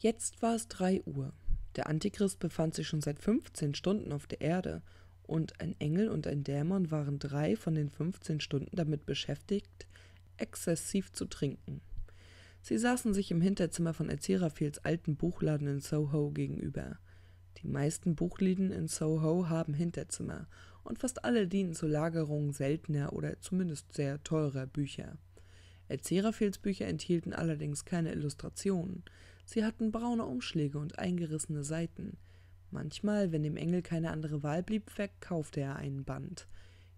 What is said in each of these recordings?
Jetzt war es 3 Uhr. Der Antichrist befand sich schon seit 15 Stunden auf der Erde und ein Engel und ein Dämon waren drei von den 15 Stunden damit beschäftigt, exzessiv zu trinken. Sie saßen sich im Hinterzimmer von Erzeraphils alten Buchladen in Soho gegenüber. Die meisten Buchläden in Soho haben Hinterzimmer und fast alle dienen zur Lagerung seltener oder zumindest sehr teurer Bücher. Erzeraphils Bücher enthielten allerdings keine Illustrationen. Sie hatten braune Umschläge und eingerissene Seiten. Manchmal, wenn dem Engel keine andere Wahl blieb, verkaufte er einen Band.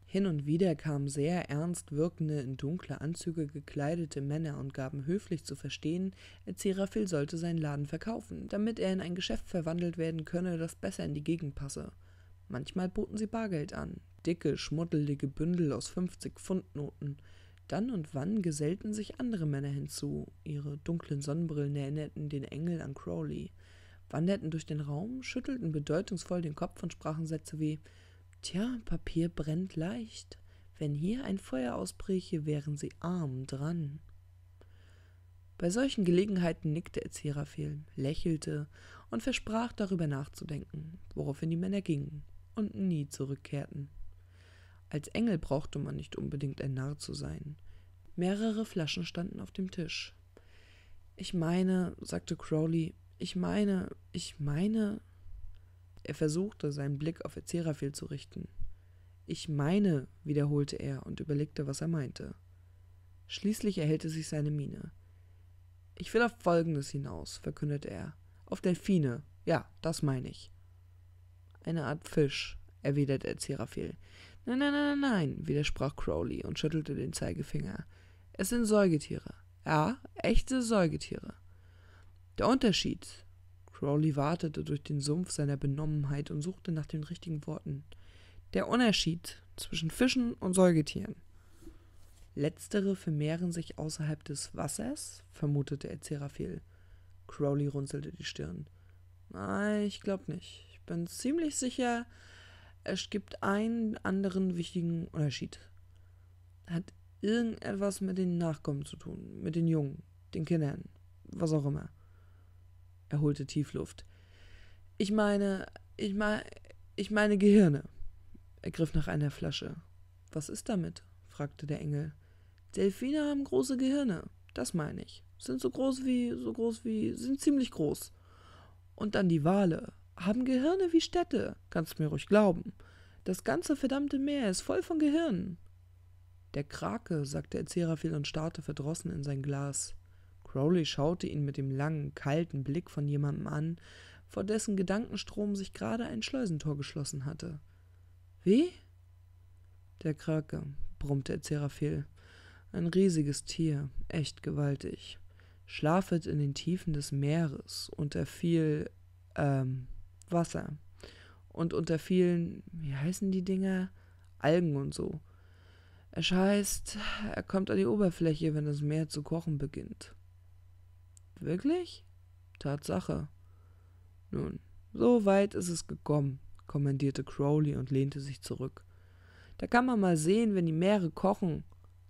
Hin und wieder kamen sehr ernst wirkende, in dunkle Anzüge gekleidete Männer und gaben höflich zu verstehen, Zerafil sollte seinen Laden verkaufen, damit er in ein Geschäft verwandelt werden könne, das besser in die Gegend passe. Manchmal boten sie Bargeld an, dicke, schmuddelige Bündel aus 50 Pfundnoten. Dann und wann gesellten sich andere Männer hinzu, ihre dunklen Sonnenbrillen erinnerten den Engel an Crowley, wanderten durch den Raum, schüttelten bedeutungsvoll den Kopf und sprachen Sätze wie Tja, Papier brennt leicht. Wenn hier ein Feuer ausbräche, wären sie arm dran. Bei solchen Gelegenheiten nickte Erzählerfehl, lächelte und versprach darüber nachzudenken, woraufhin die Männer gingen und nie zurückkehrten. Als Engel brauchte man nicht unbedingt ein Narr zu sein. Mehrere Flaschen standen auf dem Tisch. Ich meine, sagte Crowley, ich meine, ich meine. Er versuchte, seinen Blick auf Erzeraphil zu richten. Ich meine, wiederholte er und überlegte, was er meinte. Schließlich erhellte sich seine Miene. Ich will auf Folgendes hinaus, verkündete er. Auf Delfine. Ja, das meine ich. Eine Art Fisch, erwiderte Erzeraphil. Nein, nein, nein, nein, widersprach Crowley und schüttelte den Zeigefinger. Es sind Säugetiere. Ja, echte Säugetiere. Der Unterschied. Crowley wartete durch den Sumpf seiner Benommenheit und suchte nach den richtigen Worten. Der Unterschied zwischen Fischen und Säugetieren. Letztere vermehren sich außerhalb des Wassers, vermutete er Seraphil. Crowley runzelte die Stirn. Nein, ich glaube nicht. Ich bin ziemlich sicher, es gibt einen anderen wichtigen Unterschied. Hat irgendetwas mit den Nachkommen zu tun, mit den Jungen, den Kindern, was auch immer. Er holte Tiefluft. Ich meine, ich meine, ich meine Gehirne. Er griff nach einer Flasche. Was ist damit? fragte der Engel. Delfine haben große Gehirne, das meine ich. Sind so groß wie, so groß wie, sind ziemlich groß. Und dann die Wale haben Gehirne wie Städte, kannst mir ruhig glauben. Das ganze verdammte Meer ist voll von Gehirnen. Der Krake, sagte er Erzeraphil und starrte verdrossen in sein Glas. Crowley schaute ihn mit dem langen, kalten Blick von jemandem an, vor dessen Gedankenstrom sich gerade ein Schleusentor geschlossen hatte. Wie? Der Krake, brummte er Erzeraphil. Ein riesiges Tier, echt gewaltig. Schlafet in den Tiefen des Meeres, und er fiel, ähm, Wasser. Und unter vielen, wie heißen die Dinger? Algen und so. Er scheißt, er kommt an die Oberfläche, wenn das Meer zu kochen beginnt. Wirklich? Tatsache. Nun, so weit ist es gekommen, kommandierte Crowley und lehnte sich zurück. Da kann man mal sehen, wenn die Meere kochen.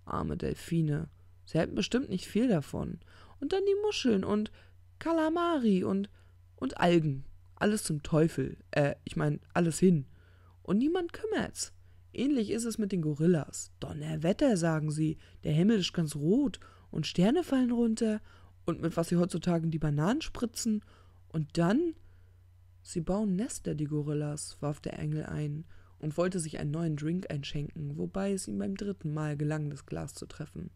Arme Delfine. Sie hätten bestimmt nicht viel davon. Und dann die Muscheln und Kalamari und, und Algen alles zum Teufel. Äh, ich meine, alles hin. Und niemand kümmert's. Ähnlich ist es mit den Gorillas. Donnerwetter, sagen sie. Der Himmel ist ganz rot und Sterne fallen runter und mit was sie heutzutage in die Bananen spritzen. Und dann. Sie bauen Nester, die Gorillas, warf der Engel ein und wollte sich einen neuen Drink einschenken, wobei es ihm beim dritten Mal gelang, das Glas zu treffen.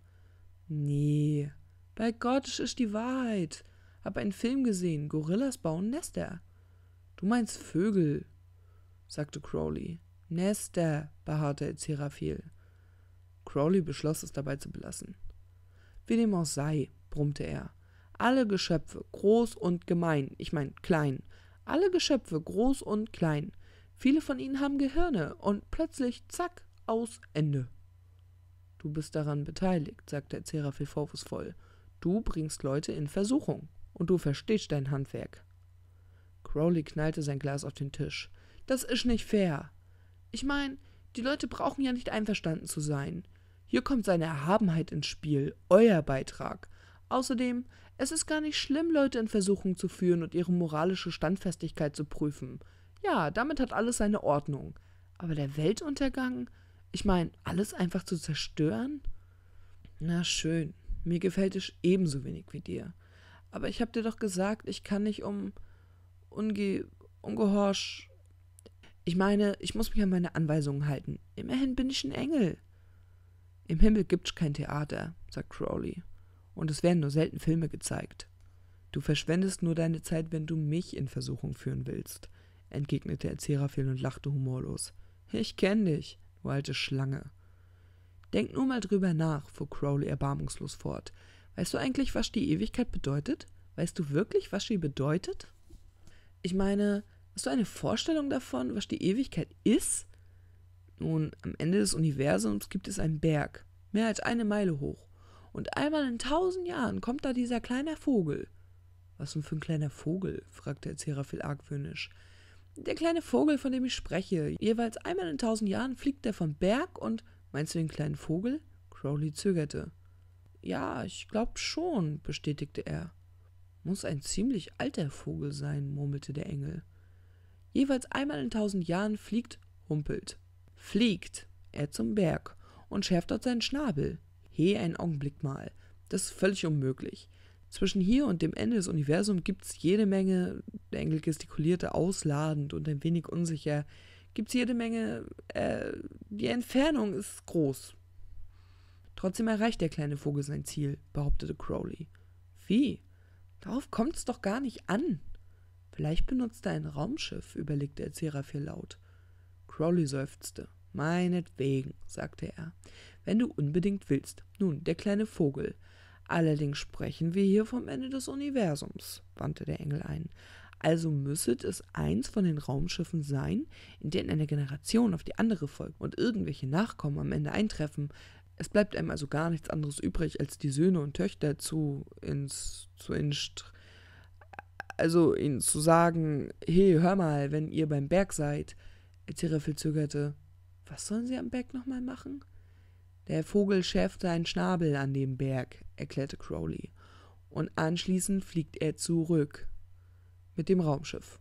Nee, bei Gott ist die Wahrheit. Hab einen Film gesehen, Gorillas bauen Nester. Du meinst Vögel, sagte Crowley. Nester, beharrte Ezeraphil. Crowley beschloss, es dabei zu belassen. Wie dem auch sei, brummte er. Alle Geschöpfe, groß und gemein, ich meine klein, alle Geschöpfe, groß und klein, viele von ihnen haben Gehirne und plötzlich, zack, aus Ende. Du bist daran beteiligt, sagte Ezeraphil vorwurfsvoll. Du bringst Leute in Versuchung und du verstehst dein Handwerk. Rowley knallte sein Glas auf den Tisch. Das ist nicht fair. Ich meine, die Leute brauchen ja nicht einverstanden zu sein. Hier kommt seine Erhabenheit ins Spiel, euer Beitrag. Außerdem, es ist gar nicht schlimm, Leute in Versuchung zu führen und ihre moralische Standfestigkeit zu prüfen. Ja, damit hat alles seine Ordnung. Aber der Weltuntergang? Ich meine, alles einfach zu zerstören? Na schön, mir gefällt es ebenso wenig wie dir. Aber ich hab dir doch gesagt, ich kann nicht um unge ungehorsch. Ich meine, ich muss mich an meine Anweisungen halten. Immerhin bin ich ein Engel. Im Himmel gibt's kein Theater, sagt Crowley. Und es werden nur selten Filme gezeigt. Du verschwendest nur deine Zeit, wenn du mich in Versuchung führen willst, entgegnete er Erzeraphil und lachte humorlos. Ich kenn dich, du alte Schlange. Denk nur mal drüber nach, fuhr Crowley erbarmungslos fort. Weißt du eigentlich, was die Ewigkeit bedeutet? Weißt du wirklich, was sie bedeutet? ich meine, hast du eine Vorstellung davon, was die Ewigkeit ist? Nun, am Ende des Universums gibt es einen Berg, mehr als eine Meile hoch. Und einmal in tausend Jahren kommt da dieser kleine Vogel. Was nun für ein kleiner Vogel? fragte Zeraphil argwöhnisch. Der kleine Vogel, von dem ich spreche. Jeweils einmal in tausend Jahren fliegt er vom Berg und. Meinst du den kleinen Vogel? Crowley zögerte. Ja, ich glaub schon, bestätigte er. Muss ein ziemlich alter Vogel sein, murmelte der Engel. Jeweils einmal in tausend Jahren fliegt Humpelt. Fliegt er zum Berg und schärft dort seinen Schnabel. He, einen Augenblick mal. Das ist völlig unmöglich. Zwischen hier und dem Ende des Universums gibt's jede Menge, der Engel gestikulierte ausladend und ein wenig unsicher, gibt's jede Menge, äh, die Entfernung ist groß. Trotzdem erreicht der kleine Vogel sein Ziel, behauptete Crowley. Wie? Darauf kommt's doch gar nicht an. Vielleicht benutzt er ein Raumschiff, überlegte er Erzeraphil laut. Crowley seufzte. Meinetwegen, sagte er, wenn du unbedingt willst. Nun, der kleine Vogel. Allerdings sprechen wir hier vom Ende des Universums, wandte der Engel ein. Also müsset es eins von den Raumschiffen sein, in denen eine Generation auf die andere folgt und irgendwelche Nachkommen am Ende eintreffen, es bleibt einem also gar nichts anderes übrig, als die Söhne und Töchter zu ins zu inst, also ihnen zu sagen, hey, hör mal, wenn ihr beim Berg seid. Tirefil zögerte. Was sollen sie am Berg nochmal machen? Der Vogel schärft seinen Schnabel an dem Berg, erklärte Crowley. Und anschließend fliegt er zurück. Mit dem Raumschiff.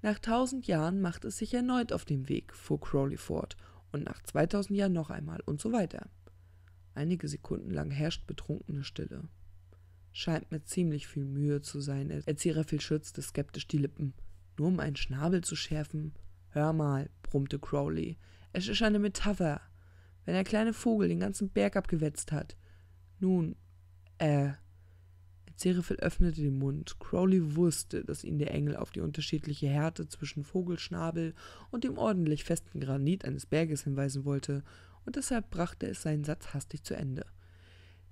Nach tausend Jahren macht es sich erneut auf den Weg, fuhr Crowley fort, und nach 2000 Jahren noch einmal und so weiter. Einige Sekunden lang herrscht betrunkene Stille. Scheint mir ziemlich viel Mühe zu sein. Erzieher viel schützte skeptisch die Lippen. Nur um einen Schnabel zu schärfen. Hör mal, brummte Crowley. Es ist eine Metapher. Wenn der kleine Vogel den ganzen Berg abgewetzt hat. Nun, äh, Zerefel öffnete den Mund. Crowley wusste, dass ihn der Engel auf die unterschiedliche Härte zwischen Vogelschnabel und dem ordentlich festen Granit eines Berges hinweisen wollte, und deshalb brachte es seinen Satz hastig zu Ende.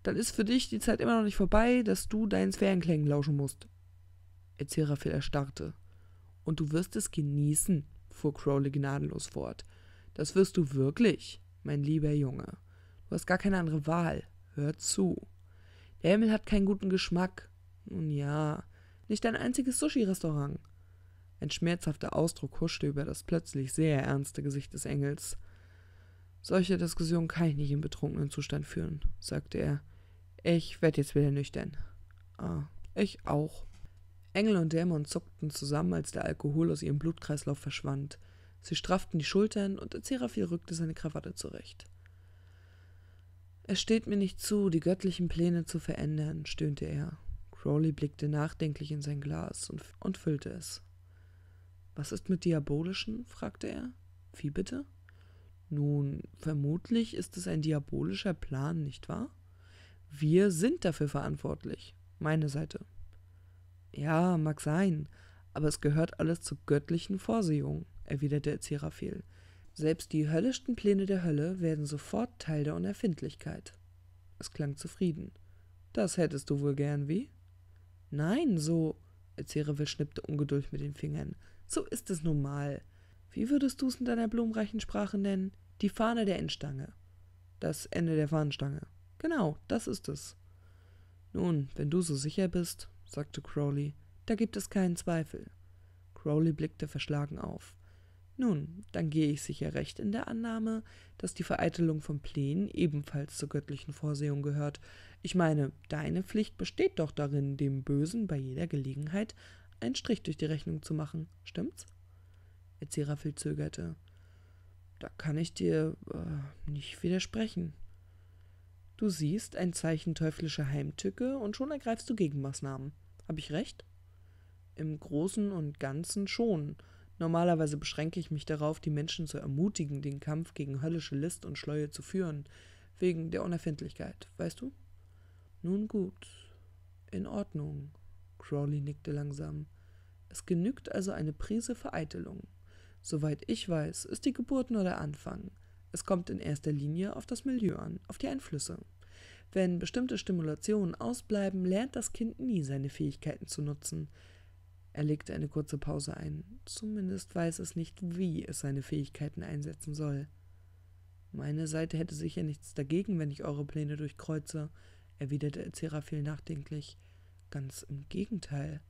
Dann ist für dich die Zeit immer noch nicht vorbei, dass du deinen Sphärenklängen lauschen musst. Ezeraphil erstarrte. Und du wirst es genießen, fuhr Crowley gnadenlos fort. Das wirst du wirklich, mein lieber Junge. Du hast gar keine andere Wahl. Hör zu. Emil hat keinen guten Geschmack. Nun ja, nicht ein einziges Sushi-Restaurant. Ein schmerzhafter Ausdruck huschte über das plötzlich sehr ernste Gesicht des Engels. Solche Diskussionen kann ich nicht im betrunkenen Zustand führen, sagte er. Ich werde jetzt wieder nüchtern. Ah, ich auch. Engel und Dämon zuckten zusammen, als der Alkohol aus ihrem Blutkreislauf verschwand. Sie strafften die Schultern und Seraphil rückte seine Krawatte zurecht. Es steht mir nicht zu, die göttlichen Pläne zu verändern, stöhnte er. Crowley blickte nachdenklich in sein Glas und, und füllte es. Was ist mit diabolischen? fragte er. Wie bitte? Nun, vermutlich ist es ein diabolischer Plan, nicht wahr? Wir sind dafür verantwortlich. Meine Seite. Ja, mag sein, aber es gehört alles zur göttlichen Vorsehung, erwiderte Zeraphil. Selbst die höllischsten Pläne der Hölle werden sofort Teil der Unerfindlichkeit. Es klang zufrieden. Das hättest du wohl gern, wie? Nein, so. Ezerevel schnippte ungeduldig mit den Fingern. So ist es nun mal. Wie würdest du es in deiner blumenreichen Sprache nennen? Die Fahne der Endstange. Das Ende der Fahnenstange. Genau, das ist es. Nun, wenn du so sicher bist, sagte Crowley, da gibt es keinen Zweifel. Crowley blickte verschlagen auf. Nun, dann gehe ich sicher recht in der Annahme, dass die Vereitelung von Plänen ebenfalls zur göttlichen Vorsehung gehört. Ich meine, deine Pflicht besteht doch darin, dem Bösen bei jeder Gelegenheit einen Strich durch die Rechnung zu machen, stimmt's? Ezeraphil zögerte. Da kann ich dir äh, nicht widersprechen. Du siehst ein Zeichen teuflischer Heimtücke und schon ergreifst du Gegenmaßnahmen. Hab ich recht? Im Großen und Ganzen schon Normalerweise beschränke ich mich darauf, die Menschen zu ermutigen, den Kampf gegen höllische List und Schleue zu führen, wegen der Unerfindlichkeit, weißt du? Nun gut, in Ordnung. Crowley nickte langsam. Es genügt also eine Prise Vereitelung. Soweit ich weiß, ist die Geburt nur der Anfang. Es kommt in erster Linie auf das Milieu an, auf die Einflüsse. Wenn bestimmte Stimulationen ausbleiben, lernt das Kind nie seine Fähigkeiten zu nutzen. Er legte eine kurze Pause ein. Zumindest weiß es nicht, wie es seine Fähigkeiten einsetzen soll. Meine Seite hätte sicher nichts dagegen, wenn ich eure Pläne durchkreuze, erwiderte Zeraphil nachdenklich. Ganz im Gegenteil.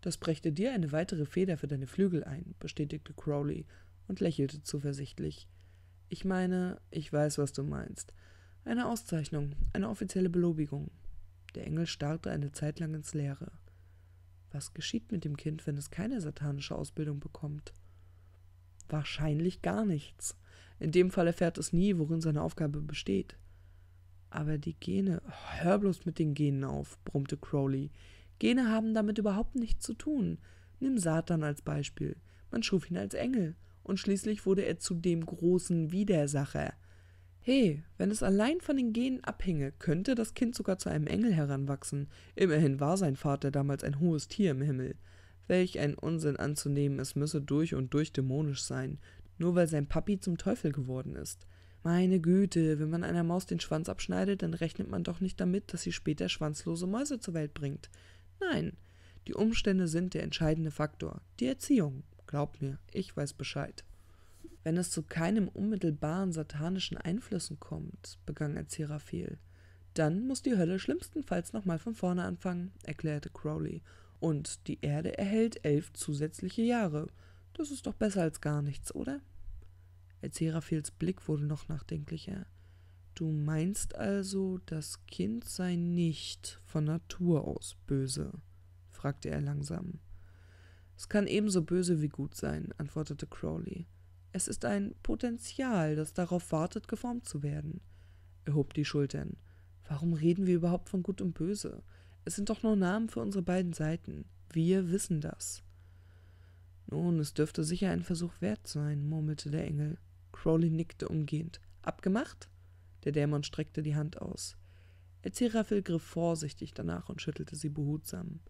Das brächte dir eine weitere Feder für deine Flügel ein, bestätigte Crowley und lächelte zuversichtlich. Ich meine, ich weiß, was du meinst. Eine Auszeichnung, eine offizielle Belobigung. Der Engel starrte eine Zeit lang ins Leere. Was geschieht mit dem Kind, wenn es keine satanische Ausbildung bekommt? Wahrscheinlich gar nichts. In dem Fall erfährt es nie, worin seine Aufgabe besteht. Aber die Gene, oh, hör bloß mit den Genen auf, brummte Crowley. Gene haben damit überhaupt nichts zu tun. Nimm Satan als Beispiel. Man schuf ihn als Engel. Und schließlich wurde er zu dem großen Widersacher, Hey, wenn es allein von den Genen abhinge, könnte das Kind sogar zu einem Engel heranwachsen. Immerhin war sein Vater damals ein hohes Tier im Himmel. Welch ein Unsinn anzunehmen, es müsse durch und durch dämonisch sein, nur weil sein Papi zum Teufel geworden ist. Meine Güte, wenn man einer Maus den Schwanz abschneidet, dann rechnet man doch nicht damit, dass sie später schwanzlose Mäuse zur Welt bringt. Nein, die Umstände sind der entscheidende Faktor, die Erziehung. Glaubt mir, ich weiß Bescheid. Wenn es zu keinem unmittelbaren satanischen Einflüssen kommt, begann Erziraphel, dann muss die Hölle schlimmstenfalls nochmal von vorne anfangen, erklärte Crowley. Und die Erde erhält elf zusätzliche Jahre. Das ist doch besser als gar nichts, oder? Erziraphels Blick wurde noch nachdenklicher. Du meinst also, das Kind sei nicht von Natur aus böse? fragte er langsam. Es kann ebenso böse wie gut sein, antwortete Crowley. Es ist ein Potenzial, das darauf wartet, geformt zu werden. Er hob die Schultern. Warum reden wir überhaupt von Gut und Böse? Es sind doch nur Namen für unsere beiden Seiten. Wir wissen das. Nun, es dürfte sicher ein Versuch wert sein, murmelte der Engel. Crowley nickte umgehend. Abgemacht? Der Dämon streckte die Hand aus. Eziraphil griff vorsichtig danach und schüttelte sie behutsam.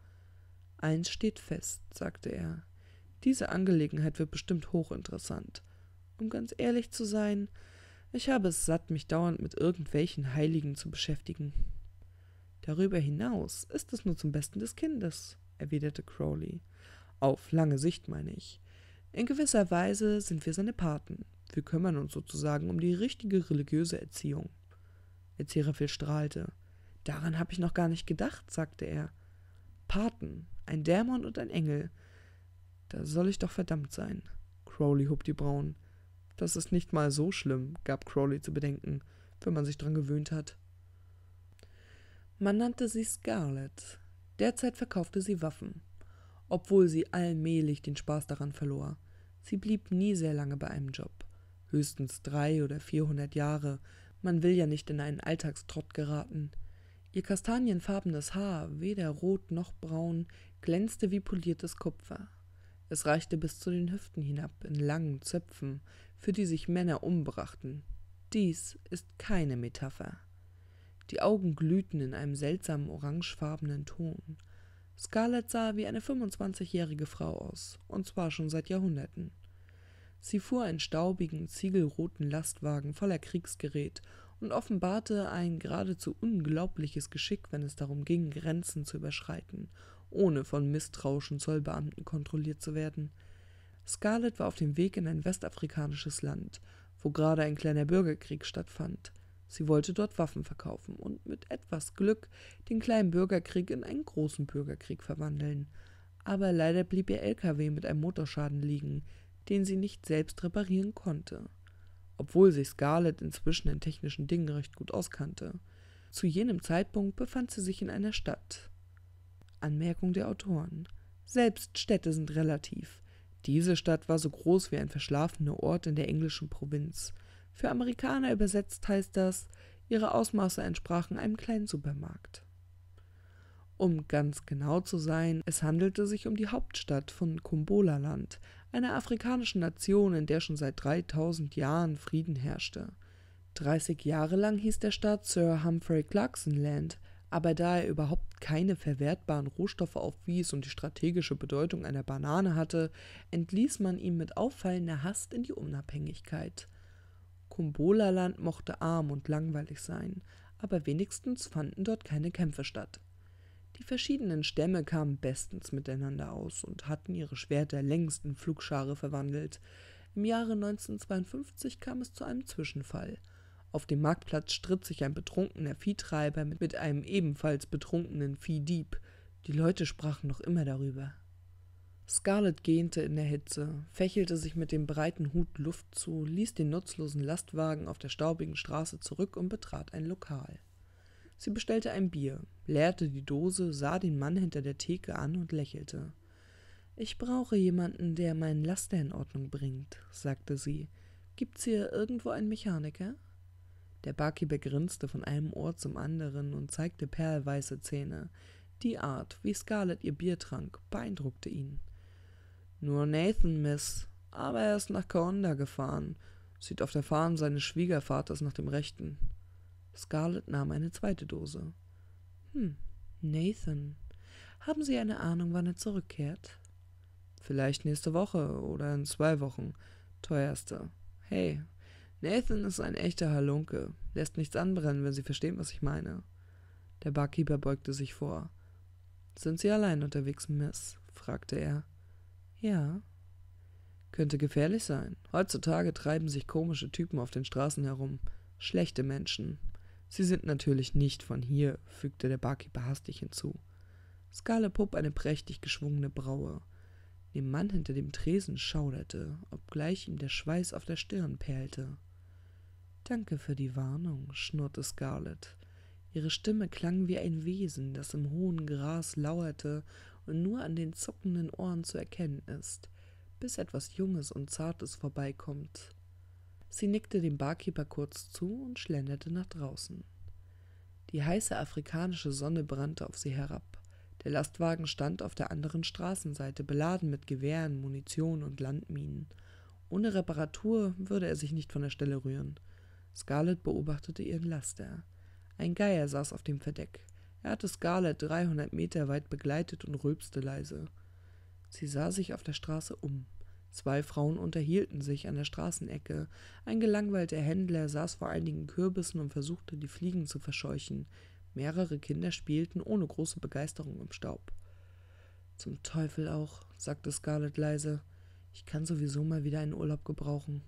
Eins steht fest, sagte er. Diese Angelegenheit wird bestimmt hochinteressant. Um ganz ehrlich zu sein, ich habe es satt, mich dauernd mit irgendwelchen Heiligen zu beschäftigen. Darüber hinaus ist es nur zum Besten des Kindes, erwiderte Crowley. Auf lange Sicht meine ich. In gewisser Weise sind wir seine Paten. Wir kümmern uns sozusagen um die richtige religiöse Erziehung. Erzeraphil strahlte. Daran habe ich noch gar nicht gedacht, sagte er. Paten, ein Dämon und ein Engel. Da soll ich doch verdammt sein. Crowley hob die Brauen. Das ist nicht mal so schlimm, gab Crowley zu bedenken, wenn man sich dran gewöhnt hat. Man nannte sie Scarlet. Derzeit verkaufte sie Waffen, obwohl sie allmählich den Spaß daran verlor. Sie blieb nie sehr lange bei einem Job, höchstens drei oder vierhundert Jahre. Man will ja nicht in einen Alltagstrott geraten. Ihr kastanienfarbenes Haar, weder rot noch braun, glänzte wie poliertes Kupfer. Es reichte bis zu den Hüften hinab in langen Zöpfen, für die sich Männer umbrachten. Dies ist keine Metapher. Die Augen glühten in einem seltsamen orangefarbenen Ton. Scarlett sah wie eine 25-jährige Frau aus, und zwar schon seit Jahrhunderten. Sie fuhr einen staubigen, ziegelroten Lastwagen voller Kriegsgerät und offenbarte ein geradezu unglaubliches Geschick, wenn es darum ging, Grenzen zu überschreiten ohne von misstrauischen Zollbeamten kontrolliert zu werden. Scarlett war auf dem Weg in ein westafrikanisches Land, wo gerade ein kleiner Bürgerkrieg stattfand. Sie wollte dort Waffen verkaufen und mit etwas Glück den kleinen Bürgerkrieg in einen großen Bürgerkrieg verwandeln. Aber leider blieb ihr LKW mit einem Motorschaden liegen, den sie nicht selbst reparieren konnte. Obwohl sich Scarlett inzwischen in technischen Dingen recht gut auskannte. Zu jenem Zeitpunkt befand sie sich in einer Stadt, Anmerkung der Autoren. Selbst Städte sind relativ. Diese Stadt war so groß wie ein verschlafener Ort in der englischen Provinz. Für Amerikaner übersetzt heißt das, ihre Ausmaße entsprachen einem kleinen Supermarkt. Um ganz genau zu sein, es handelte sich um die Hauptstadt von Kumbolaland, einer afrikanischen Nation, in der schon seit 3000 Jahren Frieden herrschte. 30 Jahre lang hieß der Staat Sir Humphrey Clarkson Land, aber da er überhaupt keine verwertbaren Rohstoffe aufwies und die strategische Bedeutung einer Banane hatte, entließ man ihn mit auffallender Hast in die Unabhängigkeit. Kumbolaland mochte arm und langweilig sein, aber wenigstens fanden dort keine Kämpfe statt. Die verschiedenen Stämme kamen bestens miteinander aus und hatten ihre Schwerter längst in Flugschare verwandelt. Im Jahre 1952 kam es zu einem Zwischenfall – auf dem Marktplatz stritt sich ein betrunkener Viehtreiber mit einem ebenfalls betrunkenen Viehdieb. Die Leute sprachen noch immer darüber. Scarlett gähnte in der Hitze, fächelte sich mit dem breiten Hut Luft zu, ließ den nutzlosen Lastwagen auf der staubigen Straße zurück und betrat ein Lokal. Sie bestellte ein Bier, leerte die Dose, sah den Mann hinter der Theke an und lächelte. Ich brauche jemanden, der meinen Laster in Ordnung bringt, sagte sie. Gibt's hier irgendwo einen Mechaniker? Der Barkeeper grinste von einem Ohr zum anderen und zeigte perlweiße Zähne. Die Art, wie Scarlett ihr Bier trank, beeindruckte ihn. Nur Nathan, Miss. Aber er ist nach Kaonda gefahren. Sieht auf der Fahne seines Schwiegervaters nach dem Rechten. Scarlett nahm eine zweite Dose. Hm, Nathan. Haben Sie eine Ahnung, wann er zurückkehrt? Vielleicht nächste Woche oder in zwei Wochen. Teuerste. Hey, Nathan ist ein echter Halunke, lässt nichts anbrennen, wenn Sie verstehen, was ich meine. Der Barkeeper beugte sich vor. Sind Sie allein unterwegs, Miss? fragte er. Ja. Könnte gefährlich sein. Heutzutage treiben sich komische Typen auf den Straßen herum. Schlechte Menschen. Sie sind natürlich nicht von hier, fügte der Barkeeper hastig hinzu. Skala Pupp eine prächtig geschwungene Braue. Dem Mann hinter dem Tresen schauderte, obgleich ihm der Schweiß auf der Stirn perlte. Danke für die Warnung, schnurrte Scarlett. Ihre Stimme klang wie ein Wesen, das im hohen Gras lauerte und nur an den zuckenden Ohren zu erkennen ist, bis etwas Junges und Zartes vorbeikommt. Sie nickte dem Barkeeper kurz zu und schlenderte nach draußen. Die heiße afrikanische Sonne brannte auf sie herab. Der Lastwagen stand auf der anderen Straßenseite, beladen mit Gewehren, Munition und Landminen. Ohne Reparatur würde er sich nicht von der Stelle rühren. Scarlett beobachtete ihren Laster. Ein Geier saß auf dem Verdeck. Er hatte Scarlett 300 Meter weit begleitet und rülpste leise. Sie sah sich auf der Straße um. Zwei Frauen unterhielten sich an der Straßenecke. Ein gelangweilter Händler saß vor einigen Kürbissen und versuchte, die Fliegen zu verscheuchen. Mehrere Kinder spielten ohne große Begeisterung im Staub. Zum Teufel auch, sagte Scarlett leise. Ich kann sowieso mal wieder einen Urlaub gebrauchen.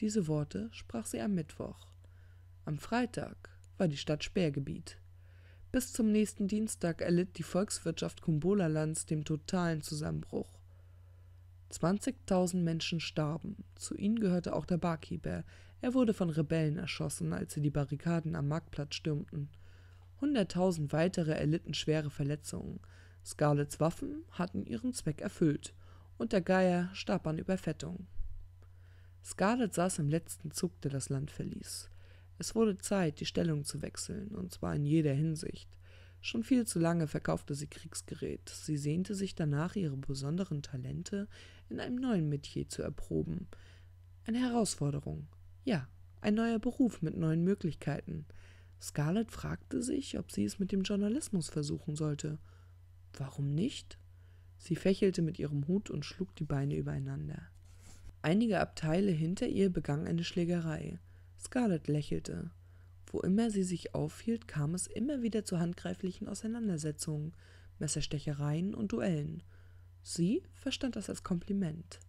Diese Worte sprach sie am Mittwoch. Am Freitag war die Stadt Sperrgebiet. Bis zum nächsten Dienstag erlitt die Volkswirtschaft Kumbolalands dem totalen Zusammenbruch. 20.000 Menschen starben. Zu ihnen gehörte auch der Barkeeper. Er wurde von Rebellen erschossen, als sie die Barrikaden am Marktplatz stürmten. Hunderttausend weitere erlitten schwere Verletzungen. Scarlets Waffen hatten ihren Zweck erfüllt und der Geier starb an Überfettung. Scarlett saß im letzten Zug, der das Land verließ. Es wurde Zeit, die Stellung zu wechseln, und zwar in jeder Hinsicht. Schon viel zu lange verkaufte sie Kriegsgerät. Sie sehnte sich danach, ihre besonderen Talente in einem neuen Metier zu erproben. Eine Herausforderung. Ja, ein neuer Beruf mit neuen Möglichkeiten. Scarlett fragte sich, ob sie es mit dem Journalismus versuchen sollte. Warum nicht? Sie fächelte mit ihrem Hut und schlug die Beine übereinander. Einige Abteile hinter ihr begann eine Schlägerei. Scarlett lächelte. Wo immer sie sich aufhielt, kam es immer wieder zu handgreiflichen Auseinandersetzungen, Messerstechereien und Duellen. Sie verstand das als Kompliment.